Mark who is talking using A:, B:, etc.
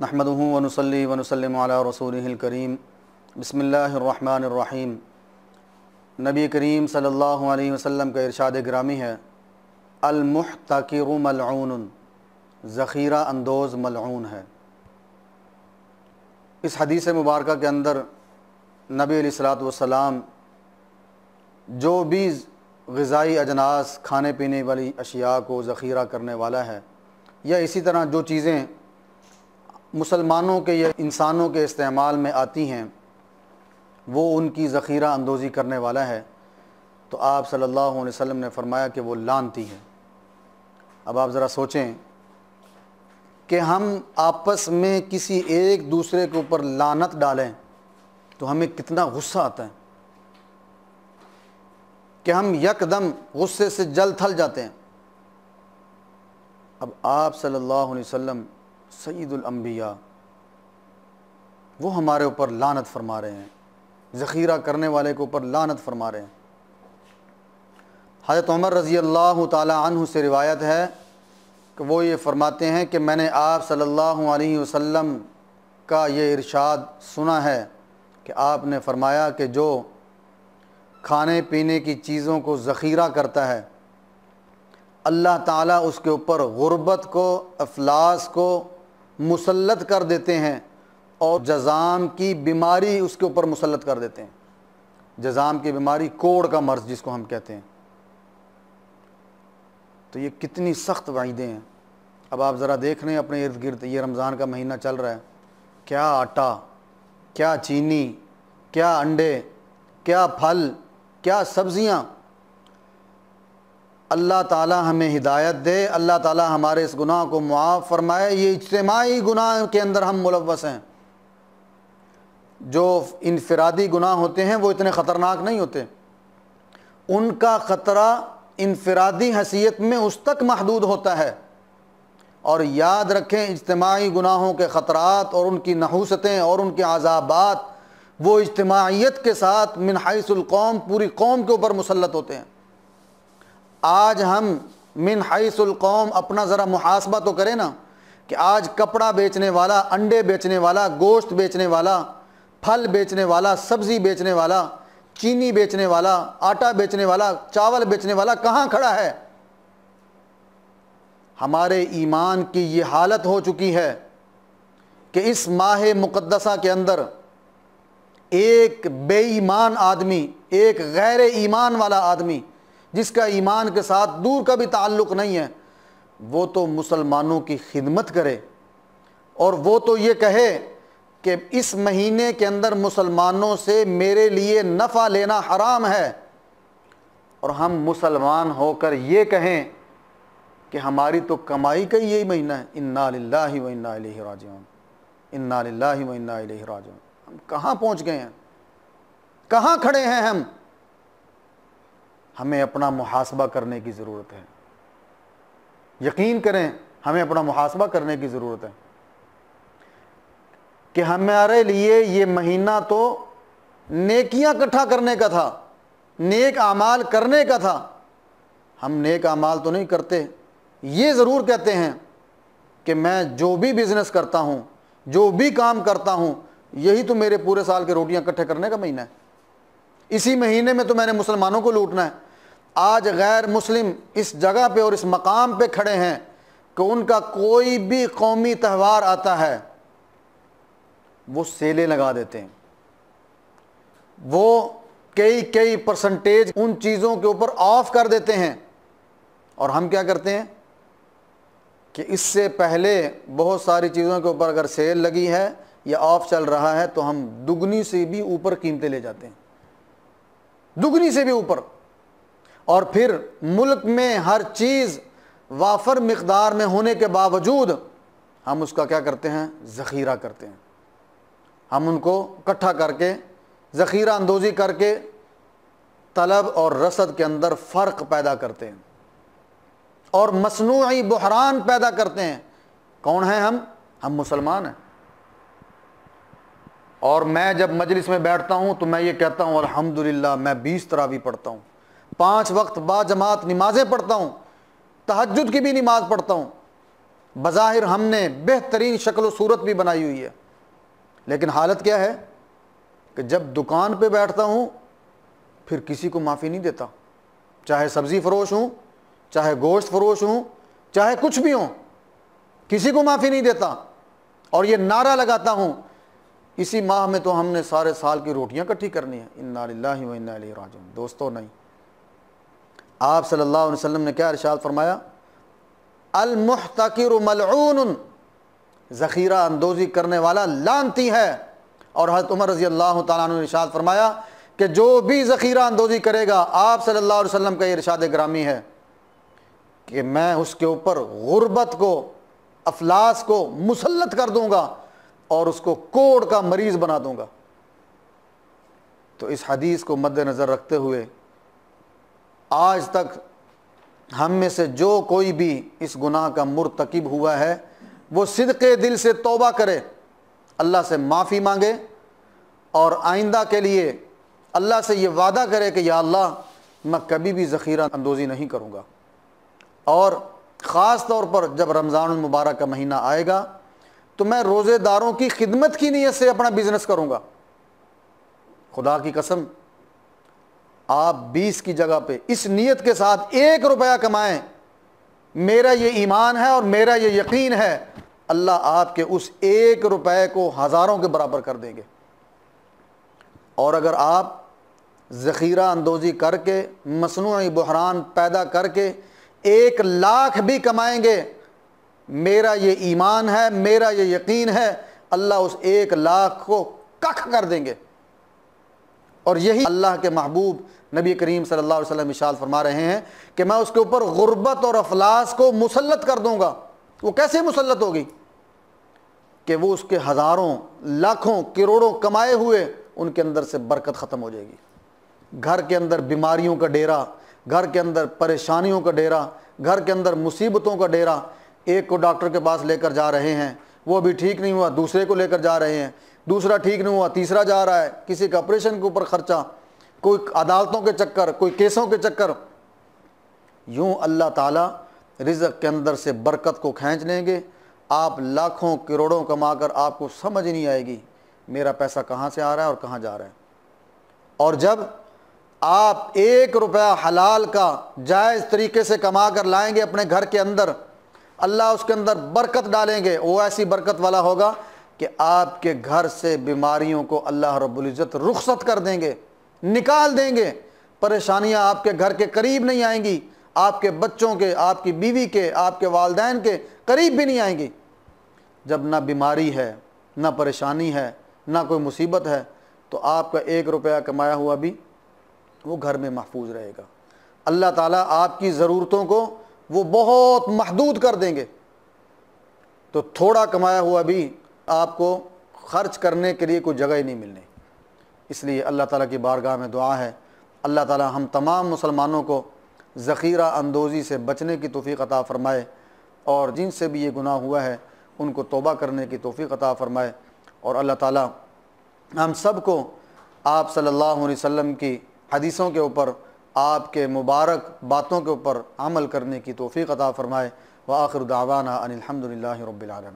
A: नहमद वनसली वनसलम रसूल करीम बसमीम नबी करीम सल्लल्लाहु अलैहि वसल्लम का इरशाद ग्रामी है अलमुहतर मलून ज़ख़ीरा अंदोज़ मलून है इस हदीस मुबारक के अंदर नबी सलाम जो भी गज़ाई अजनास खाने पीने वाली अशिया को ज़ख़ीरा करने वाला है या इसी तरह जो चीज़ें मुसलमानों के या इंसानों के इस्तेमाल में आती हैं वो उनकी ज़ख़ीरा अंदोज़ी करने वाला है तो आप सल्लल्लाहु अलैहि वसल्लम ने फरमाया कि वो लानती है अब आप ज़रा सोचें कि हम आपस में किसी एक दूसरे के ऊपर लानत डालें तो हमें कितना गुस्सा आता है कि हम यकदम गुस्से से जल थल जाते हैं अब आप सल्लल्लाहु अलैहि वसल्लम सईदुलम्बिया वो हमारे ऊपर लानत फरमा रहे हैं ज़ख़ीरा करने वाले के ऊपर लानत फरमा रहे हैं हज़रत उमर रज़ी अल्लाह तु से रिवायत है कि वो ये फ़रमाते हैं कि मैंने आप सल्लल्लाहु अलैहि वसल्लम का ये इरशाद सुना है कि आपने फ़रमाया कि जो खाने पीने की चीज़ों को ज़ख़ीरा करता है अल्लाह ताला उसके ऊपर ग़ुरबत को अफलास को मुसलत कर देते हैं और जजाम की बीमारी उसके ऊपर मुसलत कर देते हैं जजाम की बीमारी कोड़ का मर्ज जिसको हम कहते हैं तो ये कितनी सख्त वायदे हैं अब आप ज़रा देख रहे हैं अपने इर्द गिर्द ये रमज़ान का महीना चल रहा है क्या आटा क्या चीनी क्या अंडे क्या फल क्या सब्ज़ियाँ अल्लाह ताला हमें हिदायत दे अल्लाह ताला हमारे इस गुनाह को मुआफ़ फरमाए ये इज्तमाही गुनाह के अंदर हम मुलवस हैं जो इनफरादी गुनाह होते हैं वो इतने ख़तरनाक नहीं होते उनका ख़तरा इनफरादी हैसियत में उस तक महदूद होता है और याद रखें इज्तमाही गुनाहों के ख़तरात और उनकी नहूसतें और उनके आज़ाबात वो इज्तमाहीत के साथ मिनहाइसुल कौम पूरी कौम के ऊपर मुसलत होते हैं आज हम मिन हैसुलकौम अपना ज़रा मुहासबा तो करें ना कि आज कपड़ा बेचने वाला अंडे बेचने वाला गोश्त बेचने वाला फल बेचने वाला सब्ज़ी बेचने वाला चीनी बेचने वाला आटा बेचने वाला चावल बेचने वाला कहाँ खड़ा है हमारे ईमान की ये हालत हो चुकी है कि इस माह मुकदसा के अंदर एक बेईमान आदमी एक गैर ईमान वाला आदमी जिसका ईमान के साथ दूर का भी ताल्लुक नहीं है वो तो मुसलमानों की खिदमत करे और वो तो ये कहे कि इस महीने के अंदर मुसलमानों से मेरे लिए नफ़ा लेना हराम है और हम मुसलमान होकर ये कहें कि हमारी तो कमाई का ही यही महीना है इन्ना लाला व इन्ना राजन इन्ना व इन्ना राजन हम कहाँ पहुँच गए हैं कहाँ खड़े हैं हम हमें अपना मुहासबा करने की ज़रूरत है यकीन करें हमें अपना मुहासबा करने की ज़रूरत है कि हमारे लिए ये महीना तो नेकियां इकट्ठा करने का था नेक आमाल करने का था हम नेक आमाल तो नहीं करते ये ज़रूर कहते हैं कि मैं जो भी बिज़नेस करता हूँ जो भी काम करता हूँ यही तो मेरे पूरे साल के रोटियां इकट्ठे करने का महीना है इसी महीने में तो मैंने मुसलमानों को लूटना है आज गैर मुस्लिम इस जगह पे और इस मकाम पे खड़े हैं कि उनका कोई भी कौमी त्यौहार आता है वो सेले लगा देते हैं वो कई कई परसेंटेज उन चीज़ों के ऊपर ऑफ कर देते हैं और हम क्या करते हैं कि इससे पहले बहुत सारी चीज़ों के ऊपर अगर सेल लगी है या ऑफ चल रहा है तो हम दुगनी से भी ऊपर कीमतें ले जाते हैं दुगनी से भी ऊपर और फिर मुल्क में हर चीज़ वाफर मकदार में होने के बावजूद हम उसका क्या करते हैं ज़ख़ीरा करते हैं हम उनको इकट्ठा करके ज़ख़ीरा अंदोज़ी करके तलब और रसद के अंदर फ़र्क पैदा करते हैं और मसनू बहरान पैदा करते हैं कौन हैं हम हम मुसलमान हैं और मैं जब मजलिस में बैठता हूँ तो मैं ये कहता हूँ अल्हम्दुलिल्लाह मैं बीस तरावी पढ़ता हूँ पाँच वक्त जमात नमाज़ें पढ़ता हूँ तहजद की भी नमाज़ पढ़ता हूँ बज़ाहिर हमने बेहतरीन शक्ल सूरत भी बनाई हुई है लेकिन हालत क्या है कि जब दुकान पर बैठता हूँ फिर किसी को माफ़ी नहीं देता चाहे सब्ज़ी फरोश हूँ चाहे गोश्त फरोश हूँ चाहे कुछ भी हो किसी को माफ़ी नहीं देता और ये नारा लगाता हूँ इसी माह में तो हमने सारे साल की रोटियां इकट्ठी करनी है इन्ना इन्ना दोस्तों नहीं आप सल्लल्लाहु अलैहि वसल्लम ने क्या इरशाद फरमाया अलमुहतर मलून ज़ख़ीरा अंदोज़ी करने वाला लानती है और हज़रत उमर रज़ी अल्लाह तु ने इरशाद फरमाया कि जो भी ज़ख़ीरा अंदोज़ी करेगा आप सल्लल्लाहु अलैहि वसल्लम का ये इरशाद ग्रामी है कि मैं उसके ऊपर गुर्बत को अफलास को मुसलत कर दूँगा और उसको कोड़ का मरीज बना दूंगा तो इस हदीस को मद्दनज़र रखते हुए आज तक हम में से जो कोई भी इस गुनाह का मुरतकब हुआ है वो सिदक दिल से तोबा करे अल्लाह से माफ़ी मांगे और आइंदा के लिए अल्लाह से ये वादा करे कि या अल्लाह मैं कभी भी ज़ख़ीरा अंदोज़ी नहीं करूँगा और ख़ास तौर पर जब रमज़ान मुबारक का महीना आएगा तो मैं रोज़ेदारों की खिदमत की नीयत से अपना बिजनेस करूंगा खुदा की कसम आप 20 की जगह पे इस नीयत के साथ एक रुपया कमाएं मेरा ये ईमान है और मेरा ये यकीन है अल्लाह आपके उस एक रुपए को हज़ारों के बराबर कर देंगे और अगर आप ज़ख़ीरा अंदोज़ी करके मसनू बहरान पैदा करके एक लाख भी कमाएंगे मेरा ये ईमान है मेरा ये यकीन है अल्लाह उस एक लाख को कख कर देंगे और यही अल्लाह के महबूब नबी करीम सल्लल्लाहु अलैहि वसल्लम मिशाल फरमा रहे हैं कि मैं उसके ऊपर गुर्बत और अफलास को मुसलत कर दूंगा वो कैसे मुसलत होगी कि वो उसके हज़ारों लाखों करोड़ों कमाए हुए उनके अंदर से बरकत ख़त्म हो जाएगी घर के अंदर बीमारियों का डेरा घर के अंदर परेशानियों का डेरा घर के अंदर मुसीबतों का डेरा एक को डॉक्टर के पास लेकर जा रहे हैं वो अभी ठीक नहीं हुआ दूसरे को लेकर जा रहे हैं दूसरा ठीक नहीं हुआ तीसरा जा रहा है किसी के ऑपरेशन के ऊपर खर्चा कोई अदालतों के चक्कर कोई केसों के चक्कर यूँ अल्लाह ताला रिजक के अंदर से बरकत को खींच लेंगे आप लाखों करोड़ों कमा कर आपको समझ नहीं आएगी मेरा पैसा कहाँ से आ रहा है और कहाँ जा रहा है और जब आप एक रुपया हलाल का जायज़ तरीके से कमा कर लाएंगे अपने घर के अंदर अल्लाह उसके अंदर बरकत डालेंगे वो ऐसी बरकत वाला होगा कि आपके घर से बीमारियों को अल्लाह रब्ज़त रुखसत कर देंगे निकाल देंगे परेशानियाँ आपके घर के करीब नहीं आएंगी आपके बच्चों के आपकी बीवी के आपके वालदेन के करीब भी नहीं आएंगी जब ना बीमारी है ना परेशानी है ना कोई मुसीबत है तो आपका एक रुपया कमाया हुआ भी वो घर में महफूज रहेगा अल्लाह ताला आपकी ज़रूरतों को वो बहुत महदूद कर देंगे तो थोड़ा कमाया हुआ भी आपको खर्च करने के लिए कोई जगह ही नहीं मिलनी इसलिए अल्लाह ताला की बारगाह में दुआ है अल्लाह ताला हम तमाम मुसलमानों को ज़ख़ीरा अंदोज़ी से बचने की तोफ़ी अता फ़रमाए और जिनसे भी ये गुनाह हुआ है उनको तोबा करने की तोफ़ी अता फ़रमाए और अल्लाह ताला हम सब को आप सल्लल्लाहु अलैहि वसल्लम की हदीसों के ऊपर आपके मुबारक बातों के ऊपर अमल करने की तोफ़ी अता फ़रमाए व आखिर दावाना अनिलहमदिल्ल रबालम